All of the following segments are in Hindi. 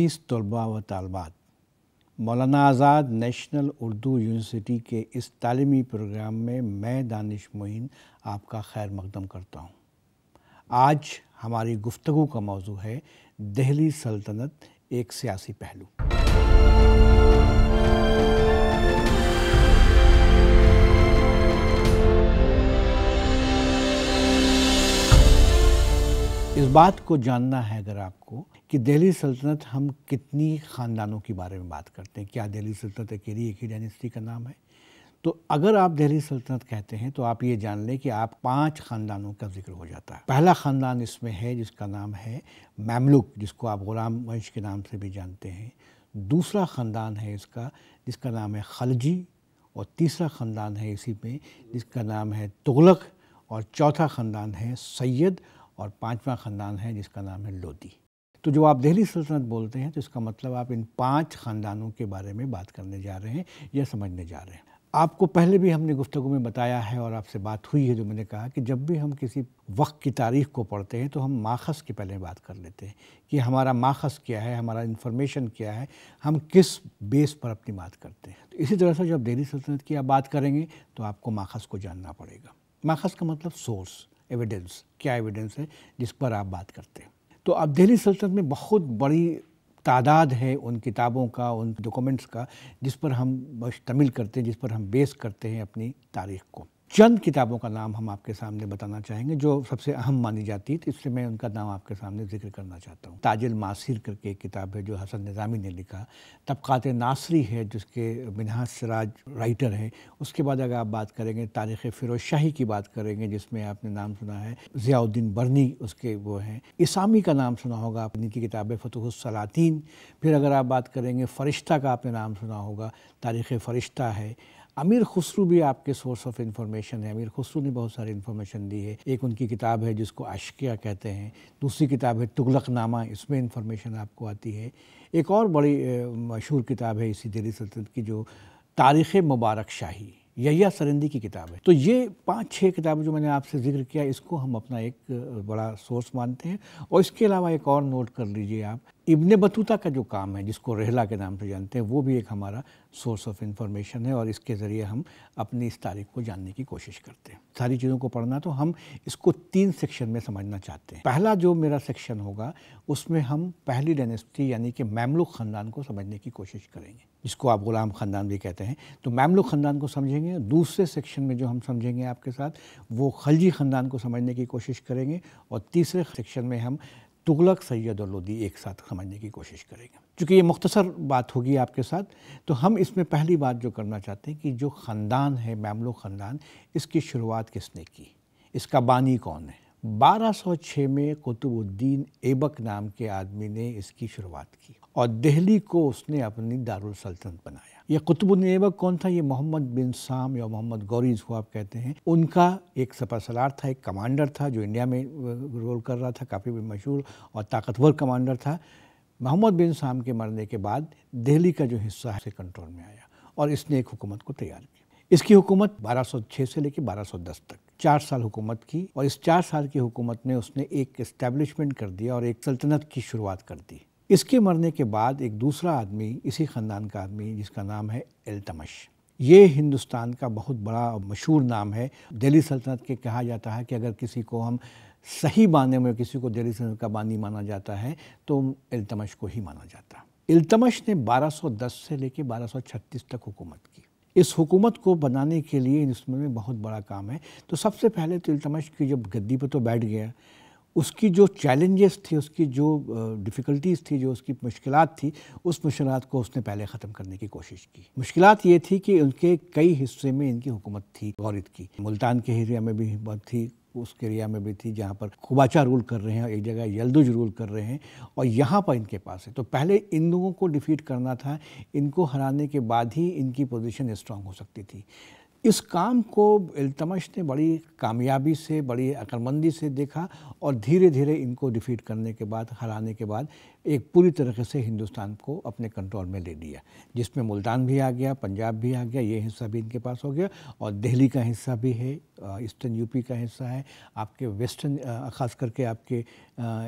अज़ीज़ तलबा व तलबात मौलाना आज़ाद नेशनल उर्दू यूनिवर्सिटी के इस तलीमी प्रोग्राम में मैं दानिश मोइन आपका खैर मकदम करता हूँ आज हमारी गुफ्तु का मौजू है दहली सल्तनत एक सियासी पहलू इस बात को जानना है अगर आपको कि दिल्ली सल्तनत हम कितनी ख़ानदानों के बारे में बात करते हैं क्या दिल्ली सल्तनत अकेली एक ही डायनेस्टी का नाम है तो अगर आप दिल्ली सल्तनत कहते हैं तो आप ये जान लें कि आप पांच ख़ानदानों का जिक्र हो जाता है पहला ख़ानदान इसमें है जिसका नाम है मैमलुक जिसको आप ग़ुलाम वंश के नाम से भी जानते हैं दूसरा ख़ानदान है इसका जिसका नाम है खलजी और तीसरा ख़ानदान है इसी में जिसका नाम है तुगलक और चौथा ख़ानदान है सैयद और पांचवा ख़ानदान है जिसका नाम है लोदी तो जो आप दिल्ली सल्तनत बोलते हैं तो इसका मतलब आप इन पांच ख़ानदानों के बारे में बात करने जा रहे हैं या समझने जा रहे हैं आपको पहले भी हमने गुफ्तु में बताया है और आपसे बात हुई है जो मैंने कहा कि जब भी हम किसी वक्त की तारीख को पढ़ते हैं तो हम माखस के पहले बात कर लेते हैं कि हमारा माखस क्या है हमारा इन्फॉर्मेशन क्या है हम किस बेस पर अपनी बात करते हैं तो इसी तरह से जब दिल्ली सल्तनत की आप बात करेंगे तो आपको माखस को जानना पड़ेगा माखस का मतलब सोर्स एविडेंस क्या एविडेंस है जिस पर आप बात करते हैं तो अब दिल्ली सल्तनत में बहुत बड़ी तादाद है उन किताबों का उन डॉक्यूमेंट्स का जिस पर हम मुश्तमिल करते हैं जिस पर हम बेस करते हैं अपनी तारीख को चंद किताबों का नाम हम आपके सामने बताना चाहेंगे जो सबसे अहम मानी जाती है तो इसलिए मैं उनका नाम आपके सामने जिक्र करना चाहता हूँ ताजिल मासिर करके एक किताब है जो हसन निज़ामी ने लिखा तबक़ात नासरी है जिसके मिनहा सराज राइटर हैं उसके बाद अगर आप बात करेंगे तारीख़ फिरोज शाही की बात करेंगे जिसमें आपने नाम सुना है ज़ियाउद्दीन बरनी उसके वो हैं इसामी का नाम सुना होगा अपनी की किताबें है फ़तहसलातीन फिर अगर आप बात करेंगे फ़रिश्ता का आपने नाम सुना होगा तारीख़ फ़रिश्ता है अमीर खुसरू भी आपके सोर्स ऑफ इन्फॉर्मेशन है अमीर खुसरू ने बहुत सारी इन्फॉर्मेशन दी है एक उनकी किताब है जिसको आशकिया कहते हैं दूसरी किताब है तुगलक नामा इसमें इन्फॉर्मेशन आपको आती है एक और बड़ी मशहूर किताब है इसी दिल्ली सल्तनत की जो तारीख़ मुबारक शाही यहिया सरंदी की किताब है तो ये पांच छह किताबें जो मैंने आपसे जिक्र किया इसको हम अपना एक बड़ा सोर्स मानते हैं और इसके अलावा एक और नोट कर लीजिए आप इब्ने बतूता का जो काम है जिसको रेहला के नाम से जानते हैं वो भी एक हमारा सोर्स ऑफ इन्फॉर्मेशन है और इसके ज़रिए हम अपनी इस तारीख को जानने की कोशिश करते हैं सारी चीज़ों को पढ़ना तो हम इसको तीन सेक्शन में समझना चाहते हैं पहला जो मेरा सेक्शन होगा उसमें हम पहली डेनेस्टी यानी कि मैमलुक ख़ानदान को समझने की कोशिश करेंगे जिसको आप गुलाम ख़ानदान भी कहते हैं तो मैमलुक ख़ानदान को समझेंगे दूसरे सेक्शन में जो हम समझेंगे आपके साथ वो खलजी ख़ानदान को समझने की कोशिश करेंगे और तीसरे सेक्शन में हम तुगलक सैयद और लोदी एक साथ समझने की कोशिश करेंगे चूँकि ये मुख्तसर बात होगी आपके साथ तो हम इसमें पहली बात जो करना चाहते हैं कि जो ख़ानदान है मैमलो ख़ानदान इसकी शुरुआत किसने की इसका बानी कौन है 1206 में कुतुबुद्दीन एबक नाम के आदमी ने इसकी शुरुआत की और दिल्ली को उसने अपनी दारुल सल्तनत बनाया ये कुतुबुलनेबक कौन था ये मोहम्मद बिन साम या मोहम्मद गौरी जिसको आप कहते हैं उनका एक सपासलार था एक कमांडर था जो इंडिया में रोल कर रहा था काफ़ी मशहूर और ताकतवर कमांडर था मोहम्मद बिन साम के मरने के बाद दिल्ली का जो हिस्सा है कंट्रोल में आया और इसने एक हुकूमत को तैयार किया इसकी हुकूमत 1206 से लेकर 1210 तक चार साल हुकूमत की और इस चार साल की हुकूमत में उसने एक इस्टेब्लिशमेंट कर दिया और एक सल्तनत की शुरुआत कर दी इसके मरने के बाद एक दूसरा आदमी इसी ख़ानदान का आदमी जिसका नाम है एल्तमश ये हिंदुस्तान का बहुत बड़ा मशहूर नाम है दिल्ली सल्तनत के कहा जाता है कि अगर किसी को हम सही माने में किसी को दिल्ली सल्तनत का बानी माना जाता है तो इल्तमश को ही माना जाता है इल्तमश ने 1210 से लेकर 1236 तक हुकूमत की इस हुकूमत को बनाने के लिए इसमें बहुत बड़ा काम है तो सबसे पहले तो इल्तमश की जब गद्दी पर तो बैठ गया उसकी जो चैलेंजेस थे उसकी जो डिफ़िकल्टीज़ थी जो उसकी मुश्किल थी उस मुश्किल को उसने पहले ख़त्म करने की कोशिश की मुश्किल ये थी कि उनके कई हिस्से में इनकी हुकूमत थी गौरत की मुल्तान के एरिया में भी हिम्मत थी उस एरिया में भी थी जहाँ पर खुबाचा रूल कर रहे हैं एक जगह यलदुज रूल कर रहे हैं और यहाँ पर इनके पास है तो पहले इन लोगों को डिफीट करना था इनको हराने के बाद ही इनकी पोजीशन स्ट्रांग हो सकती थी इस काम को इल्तमश ने बड़ी कामयाबी से बड़ी अकलमंदी से देखा और धीरे धीरे इनको डिफीट करने के बाद हराने के बाद एक पूरी तरीके से हिंदुस्तान को अपने कंट्रोल में ले लिया जिसमें मुल्तान भी आ गया पंजाब भी आ गया ये हिस्सा भी इनके पास हो गया और दिल्ली का हिस्सा भी है ईस्टर्न यूपी का हिस्सा है आपके वेस्टर्न ख़ास करके आपके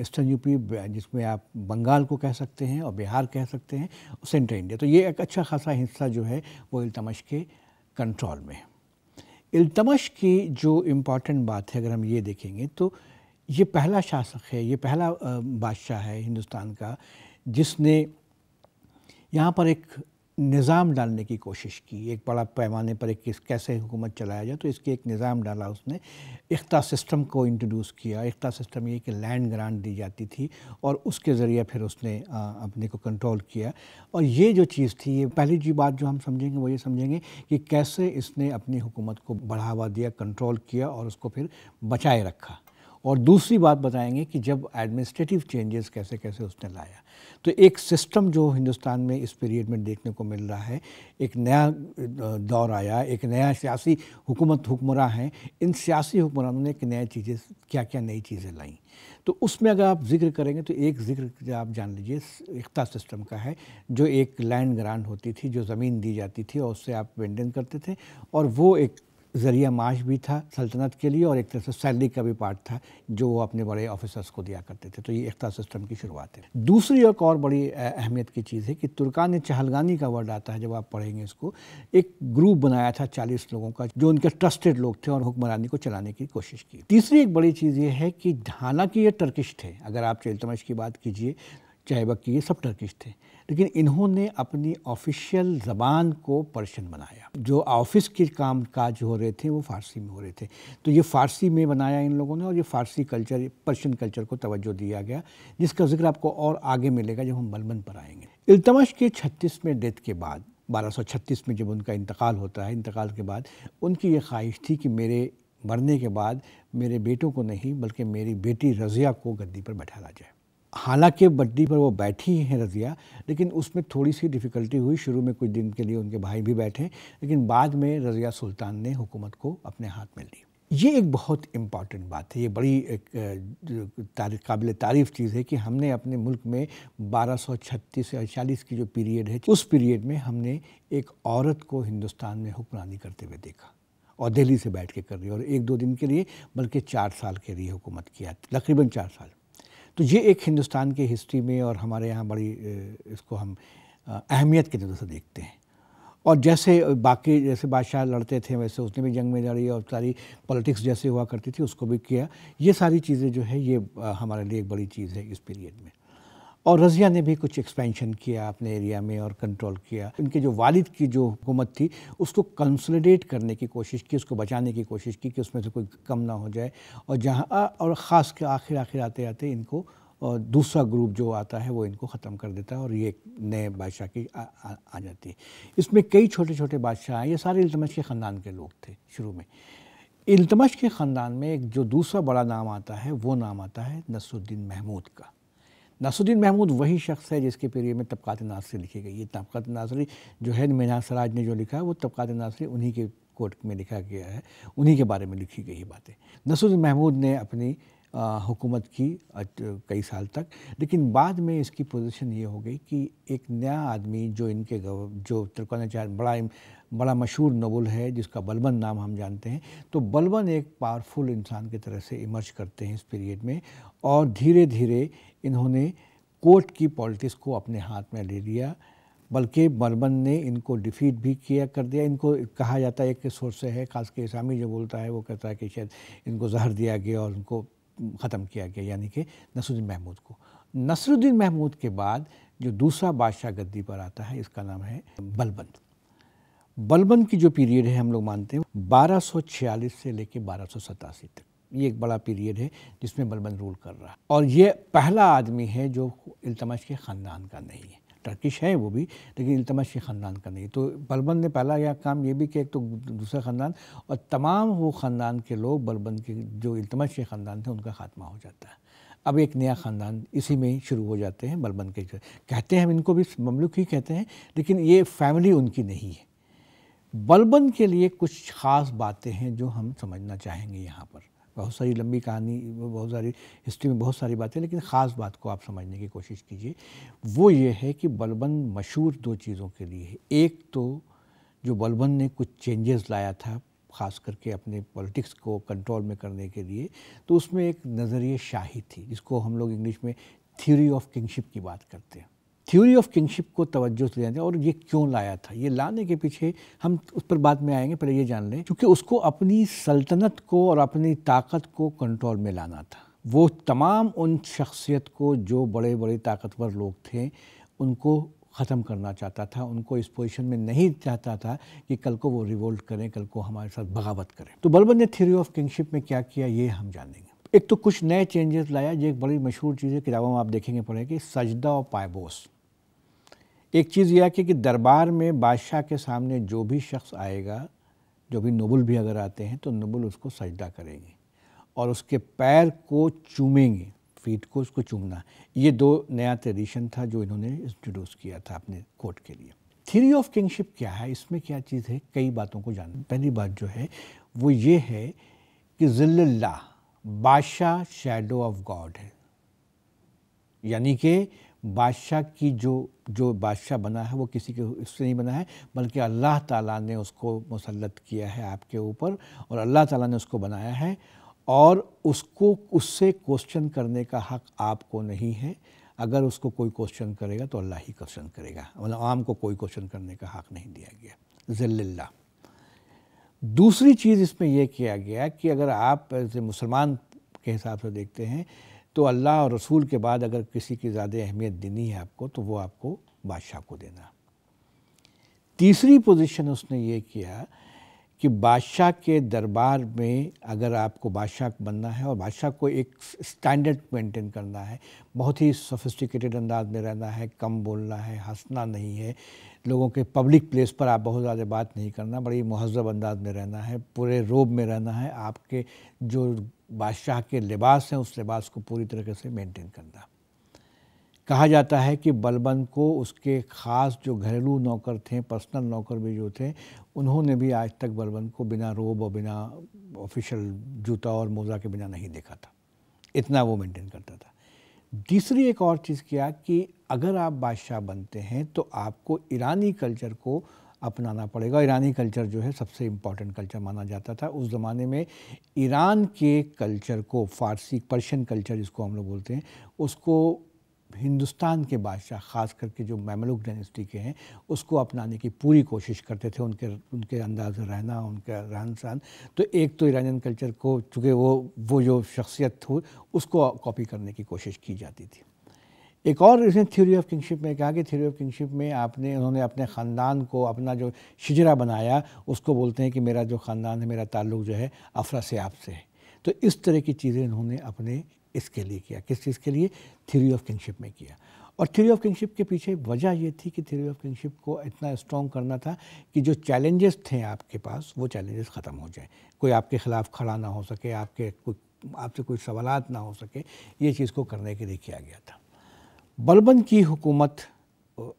ईस्टर्न यूपी जिसमें आप बंगाल को कह सकते हैं और बिहार कह सकते हैं सेंट्रल इंडिया तो ये एक अच्छा खासा हिस्सा जो है वो इल्तमश के कंट्रोल में इल्तमश की जो इम्पॉर्टेंट बात है अगर हम ये देखेंगे तो ये पहला शासक है ये पहला बादशाह है हिंदुस्तान का जिसने यहाँ पर एक निज़ाम डालने की कोशिश की एक बड़ा पैमाने पर एक किस कैसे हुकूमत चलाया जाए तो इसके एक निज़ाम डाला उसने इख्ता सिस्टम को इंट्रोड्यूस किया इख्ता सिस्टम ये कि लैंड ग्रांट दी जाती थी और उसके ज़रिए फिर उसने अपने को कंट्रोल किया और ये जो चीज़ थी ये पहली जी बात जो हम समझेंगे वो ये समझेंगे कि कैसे इसने अपनी हुकूमत को बढ़ावा दिया कंट्रोल किया और उसको फिर बचाए रखा और दूसरी बात बताएंगे कि जब एडमिनिस्ट्रेटिव चेंजेस कैसे कैसे उसने लाया तो एक सिस्टम जो हिंदुस्तान में इस पीरियड में देखने को मिल रहा है एक नया दौर आया एक नया सियासी हुकूमत हुक्मरान है इन सियासी हुक्मरानों ने एक नया चीज़ें क्या क्या नई चीज़ें लाईं तो उसमें अगर आप जिक्र करेंगे तो एक जिक्र आप जान लीजिए एकता सिस्टम का है जो एक लैंड ग्रांट होती थी जो ज़मीन दी जाती थी और उससे आप मेंटेन करते थे और वो एक ज़रिया माश भी था सल्तनत के लिए और एक तरह से सैलरी का भी पार्ट था जो वो अपने बड़े ऑफिसर्स को दिया करते थे तो ये एकता सिस्टम की शुरुआत है दूसरी एक और बड़ी अहमियत की चीज़ है कि तुर्कान चहलगानी का वर्ड आता है जब आप पढ़ेंगे इसको एक ग्रुप बनाया था चालीस लोगों का जो उनके ट्रस्टेड लोग थे और हुक्मरानी को चलाने की कोशिश की तीसरी एक बड़ी चीज़ ये है कि हालांकि ये टर्किश थे अगर आप चैलतमश की बात कीजिए चाहे बक्की ये सब टर्किश थे लेकिन इन्होंने अपनी ऑफिशियल ज़बान को पर्शियन बनाया जो ऑफिस के काम काज हो रहे थे वो फ़ारसी में हो रहे थे तो ये फ़ारसी में बनाया इन लोगों ने और ये फ़ारसी कल्चर पर्शियन कल्चर को तवज्जो दिया गया जिसका जिक्र आपको और आगे मिलेगा जब हम बलबन पर आएंगे इल्तमश के छत्तीस में डेथ के बाद 1236 में जब उनका इंतकाल होता है इंतकाल के बाद उनकी ये ख्वाहिश थी कि मेरे मरने के बाद मेरे बेटों को नहीं बल्कि मेरी बेटी रज़िया को गद्दी पर बैठा जाए हालांकि बड्डी पर वो बैठी हैं रज़िया लेकिन उसमें थोड़ी सी डिफ़िकल्टी हुई शुरू में कुछ दिन के लिए उनके भाई भी बैठे लेकिन बाद में रज़िया सुल्तान ने हुकूमत को अपने हाथ में ली ये एक बहुत इम्पॉर्टेंट बात है ये बड़ी एक तारीफ काबिल तारीफ़ चीज़ है कि हमने अपने मुल्क में 1236 से चालीस की जो पीरियड है उस पीरियड में हमने एक औरत को हिंदुस्तान में हुक्मरानी करते हुए देखा और दिल्ली से बैठ के कर रही और एक दो दिन के लिए बल्कि चार साल के लिए हुकूमत किया तकरीबन चार साल तो ये एक हिंदुस्तान की हिस्ट्री में और हमारे यहाँ बड़ी इसको हम अहमियत की नज़र से देखते हैं और जैसे बाकी जैसे बादशाह लड़ते थे वैसे उसने भी जंग में लड़ी और सारी पॉलिटिक्स जैसे हुआ करती थी उसको भी किया ये सारी चीज़ें जो है ये हमारे लिए एक बड़ी चीज़ है इस पीरियड में और रज़िया ने भी कुछ एक्सपेंशन किया अपने एरिया में और कंट्रोल किया इनके जो वालिद की जो हुकूमत थी उसको कंसोलिडेट करने की कोशिश की उसको बचाने की कोशिश की कि उसमें से कोई कम ना हो जाए और जहाँ और ख़ास के आखिर आखिर आते आते इनको और दूसरा ग्रुप जो आता है वो इनको ख़त्म कर देता है और ये नए बादशाह की आ, आ, आ जाती है इसमें कई छोटे छोटे बादशाह आए ये सारे इल्तमश के ख़ानदान के लोग थे शुरू में इल्तमश के ख़ानदान में एक जो दूसरा बड़ा नाम आता है वो नाम आता है नसरुद्दीन महमूद का नासुद्दीन महमूद वही शख्स है जिसके पीरियड में तबक़ात नासरी लिखी गई है तबक़ात नासरी जो है मीना सराज ने जो लिखा वो तबक़ात नासरी उन्हीं के कोर्ट में लिखा गया है उन्हीं के बारे में लिखी गई बातें नसुद्दीन महमूद ने अपनी हुकूमत की कई साल तक लेकिन बाद में इसकी पोजीशन ये हो गई कि एक नया आदमी जो इनके जो त्रिकोणाचार्य बड़ा बड़ा मशहूर नोबल है जिसका बलबन नाम हम जानते हैं तो बलबन एक पावरफुल इंसान की तरह से इमर्ज करते हैं इस पीरियड में और धीरे धीरे इन्होंने कोर्ट की पॉलिटिक्स को अपने हाथ में ले लिया बल्कि बर्मन ने इनको डिफीट भी किया कर दिया इनको कहा जाता है एक सोर्स है खास के इसामी जो बोलता है वो कहता है कि शायद इनको जहर दिया गया और उनको ख़त्म किया गया यानी कि नसरुद्दीन महमूद को नसरुद्दीन महमूद के बाद जो दूसरा बादशाह गद्दी पर आता है इसका नाम है बलबन बलबन की जो पीरियड है हम लोग मानते हैं 1246 से लेकर बारह तक ये एक बड़ा पीरियड है जिसमें बलबन रूल कर रहा है और ये पहला आदमी है जो इल्तमश के ख़ानदान का नहीं है टर्किश है वो भी लेकिन इल्तमश के ख़ानदान का नहीं तो बलबंद ने पहला यह काम ये भी किया एक तो दूसरा ख़ानदान और तमाम वो ख़ानदान के लोग बलबन के जो इल्तमश के ख़ानदान थे उनका ख़ात्मा हो जाता है अब एक नया ख़ानदान इसी में ही शुरू हो जाते हैं बलबन के कहते हैं हम इनको भी ममलुक ही कहते हैं लेकिन ये फैमिली उनकी नहीं है बलबन के लिए कुछ ख़ास बातें हैं जो हम समझना चाहेंगे यहाँ पर बहुत सारी लंबी कहानी बहुत सारी हिस्ट्री में बहुत सारी बातें लेकिन ख़ास बात को आप समझने की कोशिश कीजिए वो ये है कि बलबन मशहूर दो चीज़ों के लिए एक तो जो बलबन ने कुछ चेंजेस लाया था ख़ास करके अपने पॉलिटिक्स को कंट्रोल में करने के लिए तो उसमें एक नज़रिए शाही थी जिसको हम लोग इंग्लिश में थ्योरी ऑफ किंगशिप की बात करते हैं थ्योरी ऑफ किंगशिप को तवज्जो से हैं और ये क्यों लाया था ये लाने के पीछे हम उस पर बाद में आएंगे पहले ये जान लें क्योंकि उसको अपनी सल्तनत को और अपनी ताकत को कंट्रोल में लाना था वो तमाम उन शख्सियत को जो बड़े बड़े ताकतवर लोग थे उनको ख़त्म करना चाहता था उनको इस पोजीशन में नहीं चाहता था कि कल को वो रिवोल्ट करें कल को हमारे साथ बगावत करें तो बलबन ने थ्योरी ऑफ किंगशिप में क्या किया ये हम जानेंगे एक तो कुछ नए चेंजेस लाया जो एक बड़ी मशहूर चीज़ है किताबों में आप देखेंगे पढ़ेंगे सजदा और पायबोस एक चीज़ यह कि, कि दरबार में बादशाह के सामने जो भी शख्स आएगा जो भी नबुल भी अगर आते हैं तो नबुल उसको सजदा करेंगे और उसके पैर को चूमेंगे फीट को उसको चूमना ये दो नया ट्रेडिशन था जो इन्होंने इंट्रोड्यूस किया था अपने कोर्ट के लिए थीरी ऑफ किंगशिप क्या है इसमें क्या चीज़ है कई बातों को जानना पहली बात जो है वो ये है कि जिल्ला बादशाह शेडो ऑफ गॉड है यानी कि बादशाह की जो जो बादशाह बना है वो किसी के उससे नहीं बना है बल्कि अल्लाह ताला ने उसको मुसलत किया है आपके ऊपर और अल्लाह ताला ने उसको बनाया है और उसको उससे क्वेश्चन करने का हक आपको नहीं है अगर उसको कोई क्वेश्चन करेगा तो अल्लाह ही क्वेश्चन करेगा मतलब आम को कोई क्वेश्चन करने का हक नहीं दिया गया ज़िल्ला दूसरी चीज़ इसमें यह किया गया कि अगर आप मुसलमान के हिसाब से देखते हैं तो अल्लाह और रसूल के बाद अगर किसी की ज़्यादा अहमियत देनी है आपको तो वो आपको बादशाह को देना तीसरी पोजीशन उसने ये किया कि बादशाह के दरबार में अगर आपको बादशाह बनना है और बादशाह को एक स्टैंडर्ड मेंटेन करना है बहुत ही सोफिस्टिकेटेड अंदाज में रहना है कम बोलना है हंसना नहीं है लोगों के पब्लिक प्लेस पर आप बहुत ज़्यादा बात नहीं करना बड़ी महजब अंदाज में रहना है पूरे रोब में रहना है आपके जो बादशाह के लिबास हैं उस लिबास को पूरी तरीके से मेंटेन करना कहा जाता है कि बलबन को उसके ख़ास जो घरेलू नौकर थे पर्सनल नौकर भी जो थे उन्होंने भी आज तक बलबन को बिना रोब और बिना ऑफिशियल जूता और मोज़ा के बिना नहीं देखा था इतना वो मेंटेन करता था तीसरी एक और चीज़ किया कि अगर आप बादशाह बनते हैं तो आपको ईरानी कल्चर को अपनाना पड़ेगा ईरानी कल्चर जो है सबसे इम्पॉर्टेंट कल्चर माना जाता था उस ज़माने में ईरान के कल्चर को फारसी पर्शियन कल्चर जिसको हम लोग बोलते हैं उसको हिंदुस्तान के बादशाह ख़ास करके जो मैमलुक डायनेस्टी के हैं उसको अपनाने की पूरी कोशिश करते थे उनके उनके अंदाज रहना उनका रहन सहन तो एक तो ईरानियन कल्चर को चूँकि वो वो जो शख्सियत हो उसको कॉपी करने की कोशिश की जाती थी एक और इसने थ्योरी ऑफ किंगशिप में कहा कि थ्योरी ऑफ किंगशिप में आपने उन्होंने अपने ख़ानदान को अपना जो शिजरा बनाया उसको बोलते हैं कि मेरा जो ख़ानदान है मेरा ताल्लुक जो है अफरा से आपसे है तो इस तरह की चीज़ें इन्होंने अपने इसके लिए किया किस चीज़ के लिए थ्योरी ऑफ किंगशिप में किया और थ्योरी ऑफ किंगशिप के पीछे वजह ये थी कि थ्योरी ऑफ किंगशिप को इतना स्ट्रॉन्ग करना था कि जो चैलेंजेस थे आपके पास वो चैलेंजेस ख़त्म हो जाए कोई आपके ख़िलाफ़ खड़ा ना हो सके आपके कोई आपसे कोई सवाल ना हो सके ये चीज़ को करने के लिए किया गया था बलबन की हुकूमत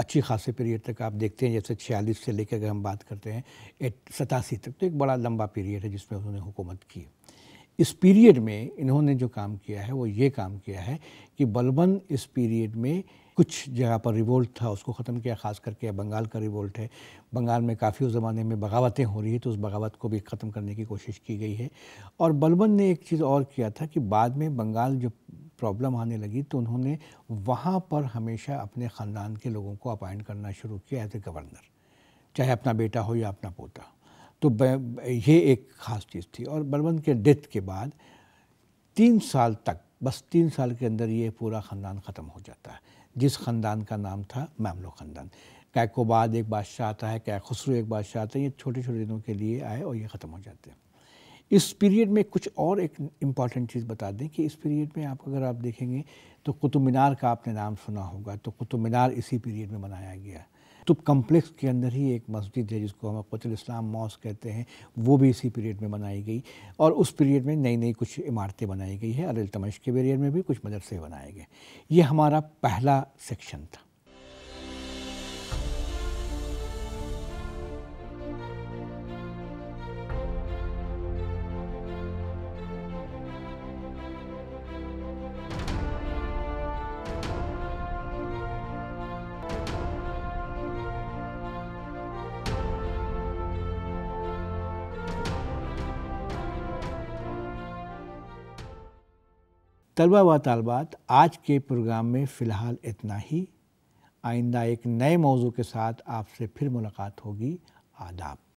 अच्छी खासी पीरियड तक आप देखते हैं जैसे छियालीस से लेकर अगर हम बात करते हैं सतासी तक तो एक बड़ा लंबा पीरियड है जिसमें उन्होंने हुकूमत की इस पीरियड में इन्होंने जो काम किया है वो ये काम किया है कि बलबन इस पीरियड में कुछ जगह पर रिवोल्ट था उसको ख़त्म किया खास करके बंगाल का रिवोल्ट है बंगाल में काफ़ी उस ज़माने में बगावतें हो रही है तो उस बगावत को भी ख़त्म करने की कोशिश की गई है और बलबन ने एक चीज़ और किया था कि बाद में बंगाल जो प्रॉब्लम आने लगी तो उन्होंने वहाँ पर हमेशा अपने ख़ानदान के लोगों को अपॉइंट करना शुरू किया एज ए गवर्नर चाहे अपना बेटा हो या अपना पोता तो ये एक ख़ास चीज़ थी और बलवंत के डेथ के बाद तीन साल तक बस तीन साल के अंदर ये पूरा ख़ानदान ख़त्म हो जाता है जिस ख़ानदान का नाम था मैमलो ख़ानदान कैकोबाद एक बादशाह आता है खसरू एक बादशाह आता है ये छोटे छोटे दिनों के लिए आए और ये ख़त्म हो जाते हैं इस पीरियड में कुछ और एक इम्पॉर्टेंट चीज़ बता दें कि इस पीरियड में आप अगर आप देखेंगे तो कुतुब मीनार का आपने नाम सुना होगा तो कुतुब मीनार इसी पीरियड में बनाया गया कुतुब कम्प्लेक्स के अंदर ही एक मस्जिद है जिसको हम कुतुल इस्लाम मॉस कहते हैं वो भी इसी पीरियड में बनाई गई और उस पीरियड में नई नई कुछ इमारतें बनाई गई है अलतमश के पीरियड में भी कुछ मदरसे बनाए गए ये हमारा पहला सेक्शन था तलबा व तलबात आज के प्रोग्राम में फ़िलहाल इतना ही आइंदा एक नए मौजू के साथ आपसे फिर मुलाकात होगी आदाब